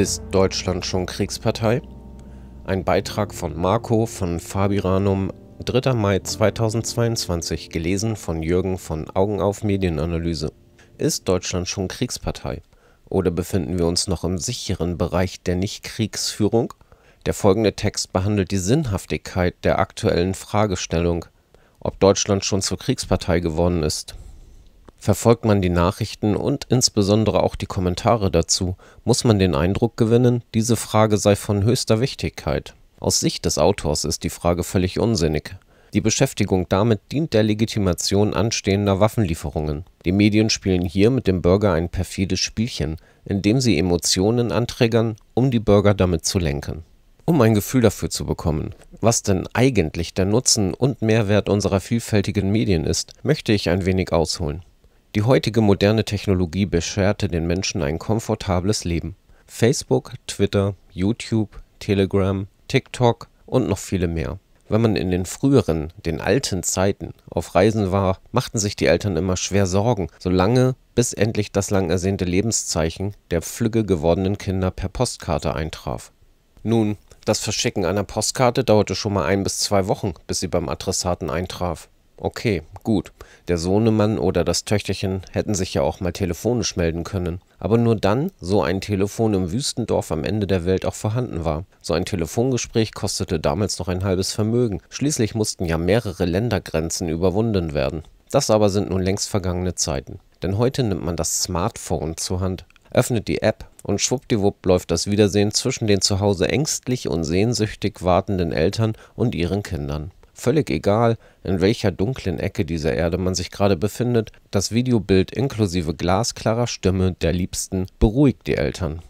Ist Deutschland schon Kriegspartei? Ein Beitrag von Marco von Fabiranum, 3. Mai 2022, gelesen von Jürgen von Augen auf Medienanalyse. Ist Deutschland schon Kriegspartei? Oder befinden wir uns noch im sicheren Bereich der Nichtkriegsführung? Der folgende Text behandelt die Sinnhaftigkeit der aktuellen Fragestellung, ob Deutschland schon zur Kriegspartei geworden ist. Verfolgt man die Nachrichten und insbesondere auch die Kommentare dazu, muss man den Eindruck gewinnen, diese Frage sei von höchster Wichtigkeit. Aus Sicht des Autors ist die Frage völlig unsinnig. Die Beschäftigung damit dient der Legitimation anstehender Waffenlieferungen. Die Medien spielen hier mit dem Bürger ein perfides Spielchen, indem sie Emotionen anträgern, um die Bürger damit zu lenken. Um ein Gefühl dafür zu bekommen, was denn eigentlich der Nutzen und Mehrwert unserer vielfältigen Medien ist, möchte ich ein wenig ausholen. Die heutige moderne Technologie bescherte den Menschen ein komfortables Leben. Facebook, Twitter, YouTube, Telegram, TikTok und noch viele mehr. Wenn man in den früheren, den alten Zeiten auf Reisen war, machten sich die Eltern immer schwer Sorgen, solange bis endlich das lang ersehnte Lebenszeichen der pflügge gewordenen Kinder per Postkarte eintraf. Nun, das Verschicken einer Postkarte dauerte schon mal ein bis zwei Wochen, bis sie beim Adressaten eintraf. Okay, gut. Der Sohnemann oder das Töchterchen hätten sich ja auch mal telefonisch melden können. Aber nur dann, so ein Telefon im Wüstendorf am Ende der Welt auch vorhanden war. So ein Telefongespräch kostete damals noch ein halbes Vermögen. Schließlich mussten ja mehrere Ländergrenzen überwunden werden. Das aber sind nun längst vergangene Zeiten. Denn heute nimmt man das Smartphone zur Hand, öffnet die App und schwuppdiwupp läuft das Wiedersehen zwischen den zu Hause ängstlich und sehnsüchtig wartenden Eltern und ihren Kindern. Völlig egal, in welcher dunklen Ecke dieser Erde man sich gerade befindet, das Videobild inklusive glasklarer Stimme der Liebsten beruhigt die Eltern.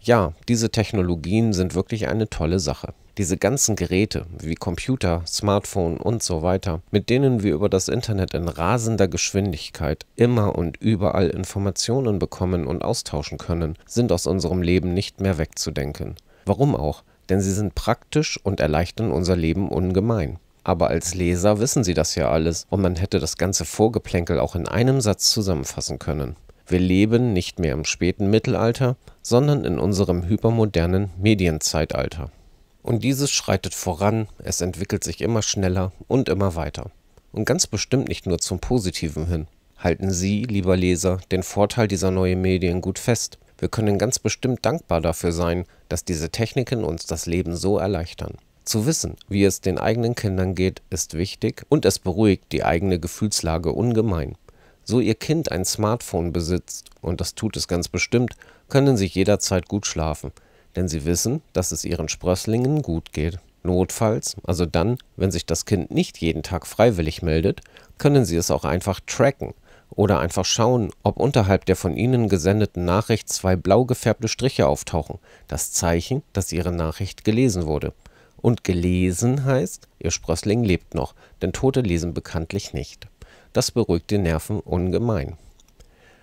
Ja, diese Technologien sind wirklich eine tolle Sache. Diese ganzen Geräte wie Computer, Smartphone und so weiter, mit denen wir über das Internet in rasender Geschwindigkeit immer und überall Informationen bekommen und austauschen können, sind aus unserem Leben nicht mehr wegzudenken. Warum auch? Denn sie sind praktisch und erleichtern unser Leben ungemein. Aber als Leser wissen sie das ja alles und man hätte das ganze Vorgeplänkel auch in einem Satz zusammenfassen können. Wir leben nicht mehr im späten Mittelalter, sondern in unserem hypermodernen Medienzeitalter. Und dieses schreitet voran, es entwickelt sich immer schneller und immer weiter. Und ganz bestimmt nicht nur zum Positiven hin. Halten Sie, lieber Leser, den Vorteil dieser neuen Medien gut fest. Wir können ganz bestimmt dankbar dafür sein, dass diese Techniken uns das Leben so erleichtern. Zu wissen, wie es den eigenen Kindern geht, ist wichtig und es beruhigt die eigene Gefühlslage ungemein. So ihr Kind ein Smartphone besitzt, und das tut es ganz bestimmt, können sie jederzeit gut schlafen, denn sie wissen, dass es ihren Sprösslingen gut geht. Notfalls, also dann, wenn sich das Kind nicht jeden Tag freiwillig meldet, können sie es auch einfach tracken oder einfach schauen, ob unterhalb der von ihnen gesendeten Nachricht zwei blau gefärbte Striche auftauchen, das Zeichen, dass ihre Nachricht gelesen wurde. Und gelesen heißt, ihr Sprössling lebt noch, denn Tote lesen bekanntlich nicht. Das beruhigt die Nerven ungemein.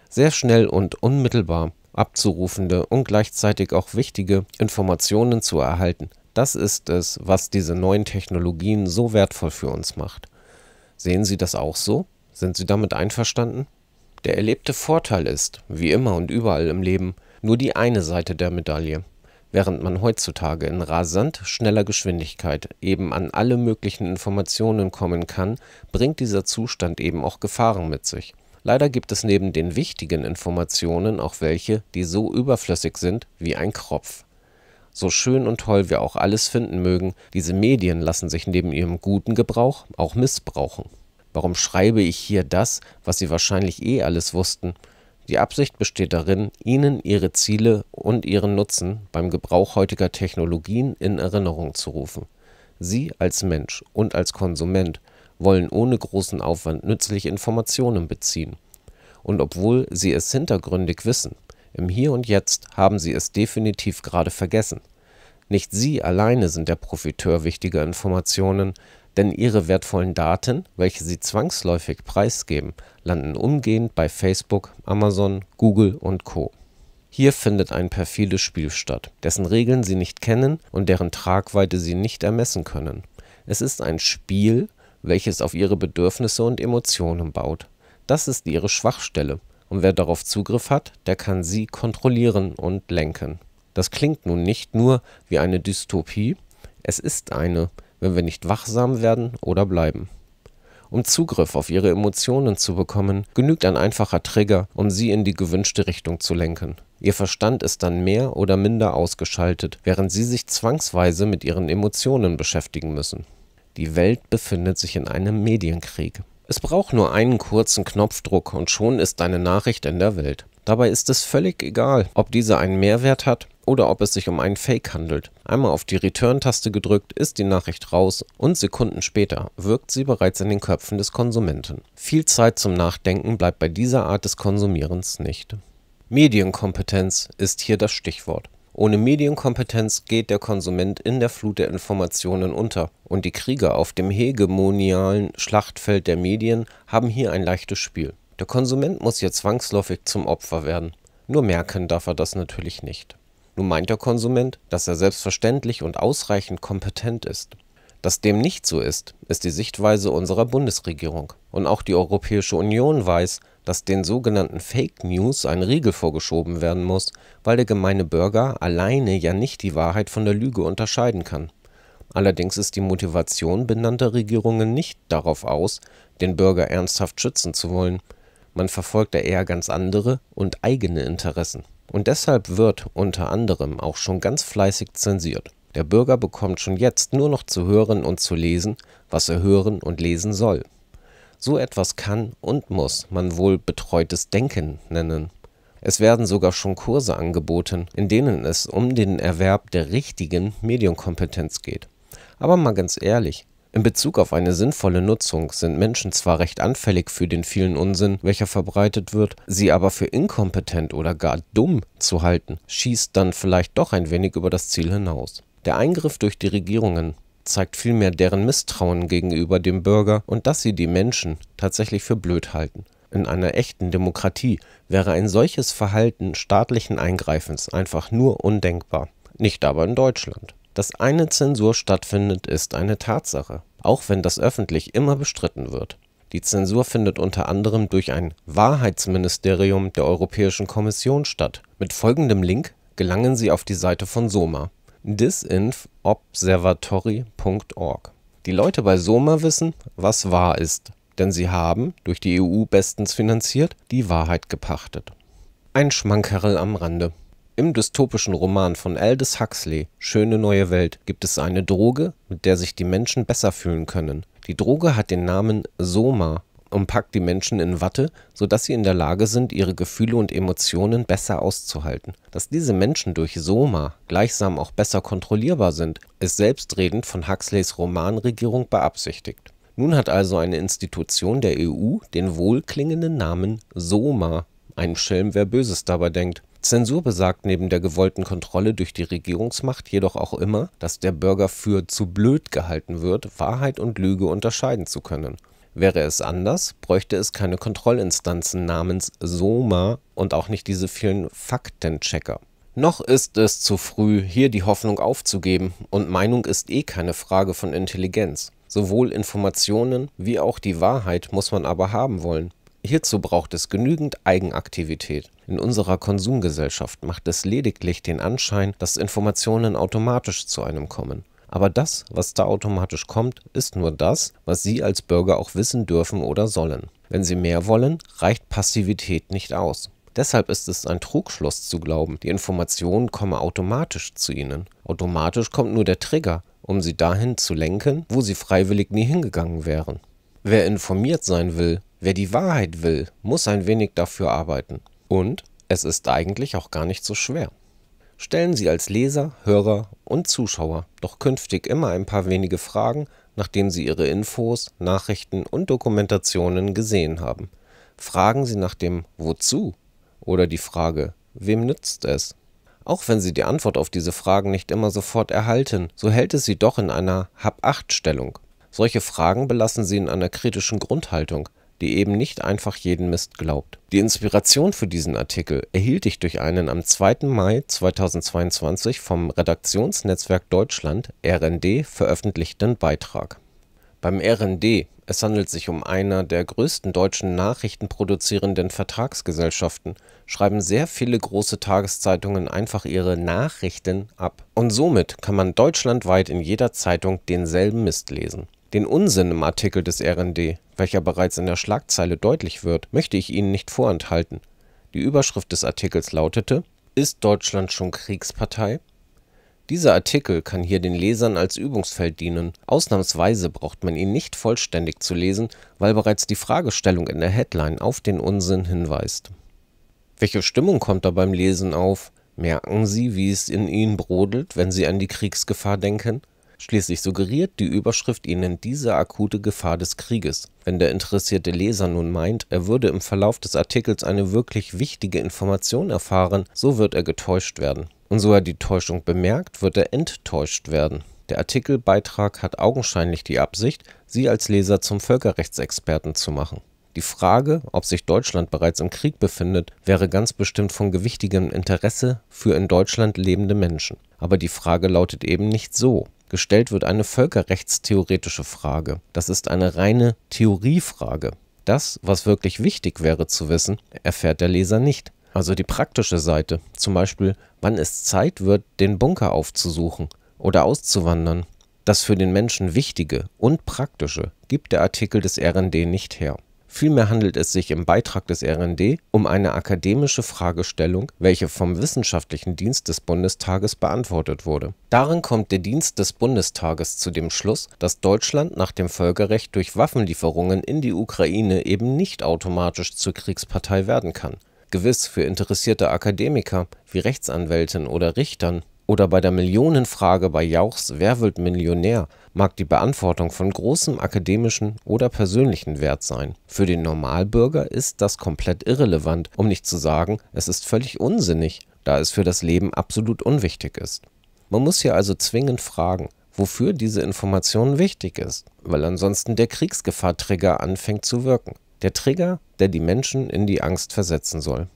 Sehr schnell und unmittelbar abzurufende und gleichzeitig auch wichtige Informationen zu erhalten, das ist es, was diese neuen Technologien so wertvoll für uns macht. Sehen Sie das auch so? Sind Sie damit einverstanden? Der erlebte Vorteil ist, wie immer und überall im Leben, nur die eine Seite der Medaille während man heutzutage in rasant schneller Geschwindigkeit eben an alle möglichen Informationen kommen kann, bringt dieser Zustand eben auch Gefahren mit sich. Leider gibt es neben den wichtigen Informationen auch welche, die so überflüssig sind wie ein Kropf. So schön und toll wir auch alles finden mögen, diese Medien lassen sich neben ihrem guten Gebrauch auch missbrauchen. Warum schreibe ich hier das, was Sie wahrscheinlich eh alles wussten? Die Absicht besteht darin, Ihnen Ihre Ziele und Ihren Nutzen beim Gebrauch heutiger Technologien in Erinnerung zu rufen. Sie als Mensch und als Konsument wollen ohne großen Aufwand nützliche Informationen beziehen. Und obwohl Sie es hintergründig wissen, im Hier und Jetzt haben Sie es definitiv gerade vergessen. Nicht Sie alleine sind der Profiteur wichtiger Informationen, denn ihre wertvollen Daten, welche sie zwangsläufig preisgeben, landen umgehend bei Facebook, Amazon, Google und Co. Hier findet ein perfides Spiel statt, dessen Regeln sie nicht kennen und deren Tragweite sie nicht ermessen können. Es ist ein Spiel, welches auf ihre Bedürfnisse und Emotionen baut. Das ist ihre Schwachstelle, und wer darauf Zugriff hat, der kann sie kontrollieren und lenken. Das klingt nun nicht nur wie eine Dystopie, es ist eine, wenn wir nicht wachsam werden oder bleiben. Um Zugriff auf ihre Emotionen zu bekommen, genügt ein einfacher Trigger, um sie in die gewünschte Richtung zu lenken. Ihr Verstand ist dann mehr oder minder ausgeschaltet, während sie sich zwangsweise mit ihren Emotionen beschäftigen müssen. Die Welt befindet sich in einem Medienkrieg. Es braucht nur einen kurzen Knopfdruck und schon ist eine Nachricht in der Welt. Dabei ist es völlig egal, ob diese einen Mehrwert hat oder ob es sich um einen Fake handelt. Einmal auf die Return-Taste gedrückt, ist die Nachricht raus und Sekunden später wirkt sie bereits in den Köpfen des Konsumenten. Viel Zeit zum Nachdenken bleibt bei dieser Art des Konsumierens nicht. Medienkompetenz ist hier das Stichwort. Ohne Medienkompetenz geht der Konsument in der Flut der Informationen unter, und die Krieger auf dem hegemonialen Schlachtfeld der Medien haben hier ein leichtes Spiel. Der Konsument muss hier zwangsläufig zum Opfer werden, nur merken darf er das natürlich nicht. Nun meint der Konsument, dass er selbstverständlich und ausreichend kompetent ist. Dass dem nicht so ist, ist die Sichtweise unserer Bundesregierung. Und auch die Europäische Union weiß, dass den sogenannten Fake News ein Riegel vorgeschoben werden muss, weil der gemeine Bürger alleine ja nicht die Wahrheit von der Lüge unterscheiden kann. Allerdings ist die Motivation benannter Regierungen nicht darauf aus, den Bürger ernsthaft schützen zu wollen – man verfolgt da eher ganz andere und eigene Interessen. Und deshalb wird unter anderem auch schon ganz fleißig zensiert. Der Bürger bekommt schon jetzt nur noch zu hören und zu lesen, was er hören und lesen soll. So etwas kann und muss man wohl betreutes Denken nennen. Es werden sogar schon Kurse angeboten, in denen es um den Erwerb der richtigen Medienkompetenz geht. Aber mal ganz ehrlich, in Bezug auf eine sinnvolle Nutzung sind Menschen zwar recht anfällig für den vielen Unsinn, welcher verbreitet wird, sie aber für inkompetent oder gar dumm zu halten, schießt dann vielleicht doch ein wenig über das Ziel hinaus. Der Eingriff durch die Regierungen zeigt vielmehr deren Misstrauen gegenüber dem Bürger und dass sie die Menschen tatsächlich für blöd halten. In einer echten Demokratie wäre ein solches Verhalten staatlichen Eingreifens einfach nur undenkbar, nicht aber in Deutschland. Dass eine Zensur stattfindet, ist eine Tatsache, auch wenn das öffentlich immer bestritten wird. Die Zensur findet unter anderem durch ein Wahrheitsministerium der Europäischen Kommission statt. Mit folgendem Link gelangen Sie auf die Seite von SOMA: disinfobservatory.org. Die Leute bei SOMA wissen, was wahr ist, denn sie haben, durch die EU bestens finanziert, die Wahrheit gepachtet. Ein Schmankerl am Rande. Im dystopischen Roman von Aldous Huxley Schöne neue Welt gibt es eine Droge, mit der sich die Menschen besser fühlen können. Die Droge hat den Namen Soma und packt die Menschen in Watte, sodass sie in der Lage sind, ihre Gefühle und Emotionen besser auszuhalten. Dass diese Menschen durch Soma gleichsam auch besser kontrollierbar sind, ist selbstredend von Huxleys Romanregierung beabsichtigt. Nun hat also eine Institution der EU den wohlklingenden Namen Soma. Ein Schelm, wer Böses dabei denkt. Zensur besagt neben der gewollten Kontrolle durch die Regierungsmacht jedoch auch immer, dass der Bürger für zu blöd gehalten wird, Wahrheit und Lüge unterscheiden zu können. Wäre es anders, bräuchte es keine Kontrollinstanzen namens SOMA und auch nicht diese vielen Faktenchecker. Noch ist es zu früh, hier die Hoffnung aufzugeben, und Meinung ist eh keine Frage von Intelligenz. Sowohl Informationen wie auch die Wahrheit muss man aber haben wollen. Hierzu braucht es genügend Eigenaktivität. In unserer Konsumgesellschaft macht es lediglich den Anschein, dass Informationen automatisch zu einem kommen. Aber das, was da automatisch kommt, ist nur das, was Sie als Bürger auch wissen dürfen oder sollen. Wenn Sie mehr wollen, reicht Passivität nicht aus. Deshalb ist es ein Trugschluss zu glauben, die Information komme automatisch zu Ihnen. Automatisch kommt nur der Trigger, um Sie dahin zu lenken, wo Sie freiwillig nie hingegangen wären. Wer informiert sein will, Wer die Wahrheit will, muss ein wenig dafür arbeiten. Und es ist eigentlich auch gar nicht so schwer. Stellen Sie als Leser, Hörer und Zuschauer doch künftig immer ein paar wenige Fragen, nachdem Sie Ihre Infos, Nachrichten und Dokumentationen gesehen haben. Fragen Sie nach dem Wozu oder die Frage, wem nützt es? Auch wenn Sie die Antwort auf diese Fragen nicht immer sofort erhalten, so hält es Sie doch in einer Hab-Acht-Stellung. Solche Fragen belassen Sie in einer kritischen Grundhaltung, die eben nicht einfach jeden Mist glaubt. Die Inspiration für diesen Artikel erhielt ich durch einen am 2. Mai 2022 vom Redaktionsnetzwerk Deutschland RND veröffentlichten Beitrag. Beim RND, es handelt sich um einer der größten deutschen nachrichtenproduzierenden Vertragsgesellschaften, schreiben sehr viele große Tageszeitungen einfach ihre Nachrichten ab. Und somit kann man deutschlandweit in jeder Zeitung denselben Mist lesen. Den Unsinn im Artikel des RND, welcher bereits in der Schlagzeile deutlich wird, möchte ich Ihnen nicht vorenthalten. Die Überschrift des Artikels lautete Ist Deutschland schon Kriegspartei? Dieser Artikel kann hier den Lesern als Übungsfeld dienen. Ausnahmsweise braucht man ihn nicht vollständig zu lesen, weil bereits die Fragestellung in der Headline auf den Unsinn hinweist. Welche Stimmung kommt da beim Lesen auf? Merken Sie, wie es in Ihnen brodelt, wenn Sie an die Kriegsgefahr denken? Schließlich suggeriert die Überschrift ihnen diese akute Gefahr des Krieges. Wenn der interessierte Leser nun meint, er würde im Verlauf des Artikels eine wirklich wichtige Information erfahren, so wird er getäuscht werden. Und so er die Täuschung bemerkt, wird er enttäuscht werden. Der Artikelbeitrag hat augenscheinlich die Absicht, Sie als Leser zum Völkerrechtsexperten zu machen. Die Frage, ob sich Deutschland bereits im Krieg befindet, wäre ganz bestimmt von gewichtigem Interesse für in Deutschland lebende Menschen. Aber die Frage lautet eben nicht so gestellt wird eine völkerrechtstheoretische Frage. Das ist eine reine Theoriefrage. Das, was wirklich wichtig wäre zu wissen, erfährt der Leser nicht. Also die praktische Seite, zum Beispiel, wann es Zeit wird, den Bunker aufzusuchen oder auszuwandern. Das für den Menschen Wichtige und Praktische gibt der Artikel des RND nicht her. Vielmehr handelt es sich im Beitrag des RND um eine akademische Fragestellung, welche vom Wissenschaftlichen Dienst des Bundestages beantwortet wurde. Darin kommt der Dienst des Bundestages zu dem Schluss, dass Deutschland nach dem Völkerrecht durch Waffenlieferungen in die Ukraine eben nicht automatisch zur Kriegspartei werden kann. Gewiss für interessierte Akademiker wie Rechtsanwälten oder Richtern oder bei der Millionenfrage bei Jauchs Wer wird Millionär mag die Beantwortung von großem akademischen oder persönlichen Wert sein. Für den Normalbürger ist das komplett irrelevant, um nicht zu sagen, es ist völlig unsinnig, da es für das Leben absolut unwichtig ist. Man muss hier also zwingend fragen, wofür diese Information wichtig ist, weil ansonsten der Kriegsgefahrtrigger anfängt zu wirken. Der Trigger, der die Menschen in die Angst versetzen soll.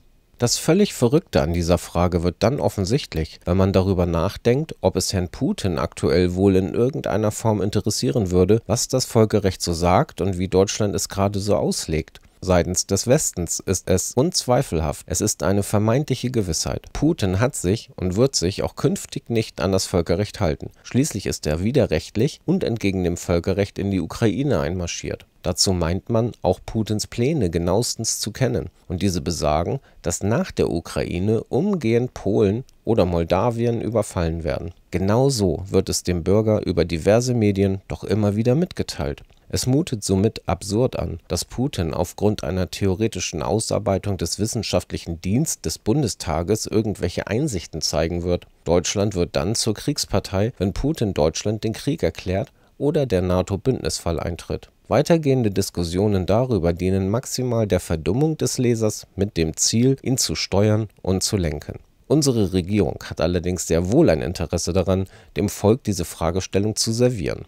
Das völlig Verrückte an dieser Frage wird dann offensichtlich, wenn man darüber nachdenkt, ob es Herrn Putin aktuell wohl in irgendeiner Form interessieren würde, was das Völkerrecht so sagt und wie Deutschland es gerade so auslegt. Seitens des Westens ist es unzweifelhaft, es ist eine vermeintliche Gewissheit. Putin hat sich und wird sich auch künftig nicht an das Völkerrecht halten. Schließlich ist er widerrechtlich und entgegen dem Völkerrecht in die Ukraine einmarschiert. Dazu meint man, auch Putins Pläne genauestens zu kennen, und diese besagen, dass nach der Ukraine umgehend Polen oder Moldawien überfallen werden. Genauso wird es dem Bürger über diverse Medien doch immer wieder mitgeteilt. Es mutet somit absurd an, dass Putin aufgrund einer theoretischen Ausarbeitung des wissenschaftlichen Dienst des Bundestages irgendwelche Einsichten zeigen wird. Deutschland wird dann zur Kriegspartei, wenn Putin Deutschland den Krieg erklärt oder der NATO-Bündnisfall eintritt. Weitergehende Diskussionen darüber dienen maximal der Verdummung des Lesers mit dem Ziel, ihn zu steuern und zu lenken. Unsere Regierung hat allerdings sehr wohl ein Interesse daran, dem Volk diese Fragestellung zu servieren.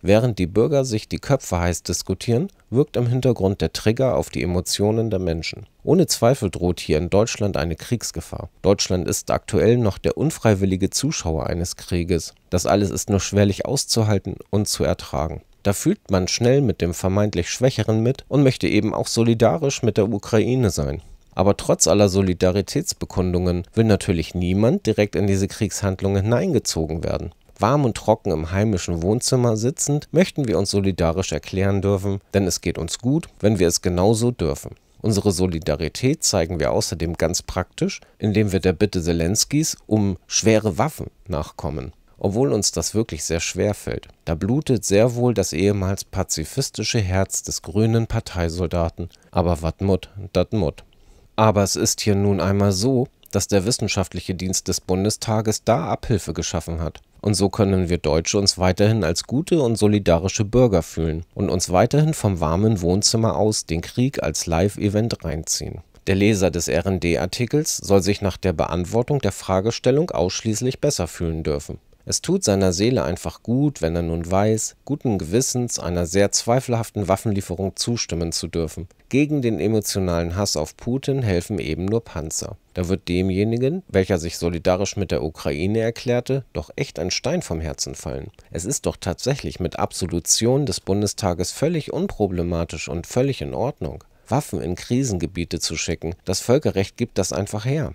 Während die Bürger sich die Köpfe heiß diskutieren, wirkt im Hintergrund der Trigger auf die Emotionen der Menschen. Ohne Zweifel droht hier in Deutschland eine Kriegsgefahr. Deutschland ist aktuell noch der unfreiwillige Zuschauer eines Krieges. Das alles ist nur schwerlich auszuhalten und zu ertragen. Da fühlt man schnell mit dem vermeintlich Schwächeren mit und möchte eben auch solidarisch mit der Ukraine sein. Aber trotz aller Solidaritätsbekundungen will natürlich niemand direkt in diese Kriegshandlung hineingezogen werden. Warm und trocken im heimischen Wohnzimmer sitzend möchten wir uns solidarisch erklären dürfen, denn es geht uns gut, wenn wir es genauso dürfen. Unsere Solidarität zeigen wir außerdem ganz praktisch, indem wir der Bitte Zelenskis um schwere Waffen nachkommen obwohl uns das wirklich sehr schwer fällt. Da blutet sehr wohl das ehemals pazifistische Herz des grünen Parteisoldaten, aber wat mut, dat mut. Aber es ist hier nun einmal so, dass der wissenschaftliche Dienst des Bundestages da Abhilfe geschaffen hat. Und so können wir Deutsche uns weiterhin als gute und solidarische Bürger fühlen und uns weiterhin vom warmen Wohnzimmer aus den Krieg als Live-Event reinziehen. Der Leser des RND-Artikels soll sich nach der Beantwortung der Fragestellung ausschließlich besser fühlen dürfen. Es tut seiner Seele einfach gut, wenn er nun weiß, guten Gewissens einer sehr zweifelhaften Waffenlieferung zustimmen zu dürfen. Gegen den emotionalen Hass auf Putin helfen eben nur Panzer. Da wird demjenigen, welcher sich solidarisch mit der Ukraine erklärte, doch echt ein Stein vom Herzen fallen. Es ist doch tatsächlich mit Absolution des Bundestages völlig unproblematisch und völlig in Ordnung, Waffen in Krisengebiete zu schicken. Das Völkerrecht gibt das einfach her.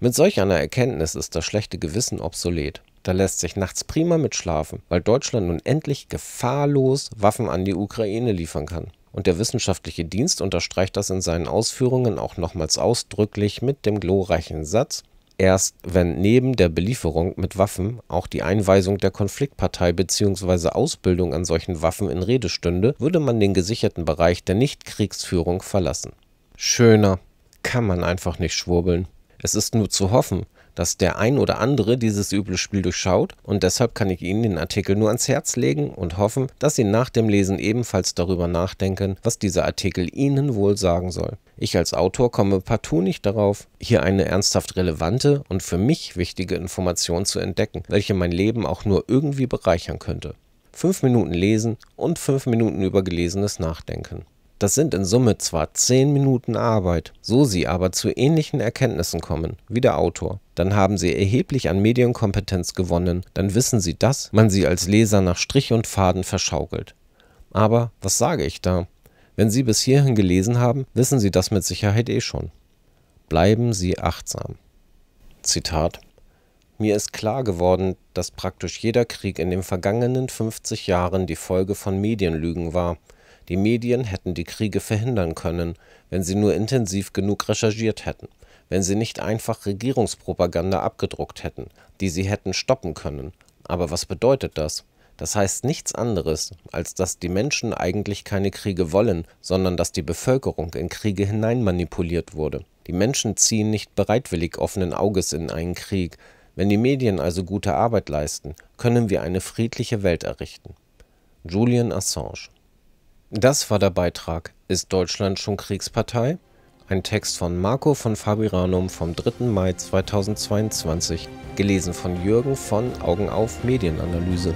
Mit solch einer Erkenntnis ist das schlechte Gewissen obsolet. Da lässt sich nachts prima mitschlafen, weil Deutschland nun endlich gefahrlos Waffen an die Ukraine liefern kann. Und der wissenschaftliche Dienst unterstreicht das in seinen Ausführungen auch nochmals ausdrücklich mit dem glorreichen Satz, erst wenn neben der Belieferung mit Waffen auch die Einweisung der Konfliktpartei bzw. Ausbildung an solchen Waffen in Rede stünde, würde man den gesicherten Bereich der Nichtkriegsführung verlassen. Schöner kann man einfach nicht schwurbeln. Es ist nur zu hoffen, dass der ein oder andere dieses üble Spiel durchschaut und deshalb kann ich Ihnen den Artikel nur ans Herz legen und hoffen, dass Sie nach dem Lesen ebenfalls darüber nachdenken, was dieser Artikel Ihnen wohl sagen soll. Ich als Autor komme partout nicht darauf, hier eine ernsthaft relevante und für mich wichtige Information zu entdecken, welche mein Leben auch nur irgendwie bereichern könnte. Fünf Minuten lesen und fünf Minuten über Gelesenes nachdenken. Das sind in Summe zwar 10 Minuten Arbeit, so Sie aber zu ähnlichen Erkenntnissen kommen wie der Autor, dann haben Sie erheblich an Medienkompetenz gewonnen, dann wissen Sie, dass man Sie als Leser nach Strich und Faden verschaukelt. Aber was sage ich da? Wenn Sie bis hierhin gelesen haben, wissen Sie das mit Sicherheit eh schon. Bleiben Sie achtsam. Zitat mir ist klar geworden, dass praktisch jeder Krieg in den vergangenen 50 Jahren die Folge von Medienlügen war, die Medien hätten die Kriege verhindern können, wenn sie nur intensiv genug recherchiert hätten, wenn sie nicht einfach Regierungspropaganda abgedruckt hätten, die sie hätten stoppen können. Aber was bedeutet das? Das heißt nichts anderes, als dass die Menschen eigentlich keine Kriege wollen, sondern dass die Bevölkerung in Kriege hineinmanipuliert wurde. Die Menschen ziehen nicht bereitwillig offenen Auges in einen Krieg. Wenn die Medien also gute Arbeit leisten, können wir eine friedliche Welt errichten. Julian Assange das war der Beitrag Ist Deutschland schon Kriegspartei? Ein Text von Marco von Fabiranum vom 3. Mai 2022, gelesen von Jürgen von Augen auf Medienanalyse.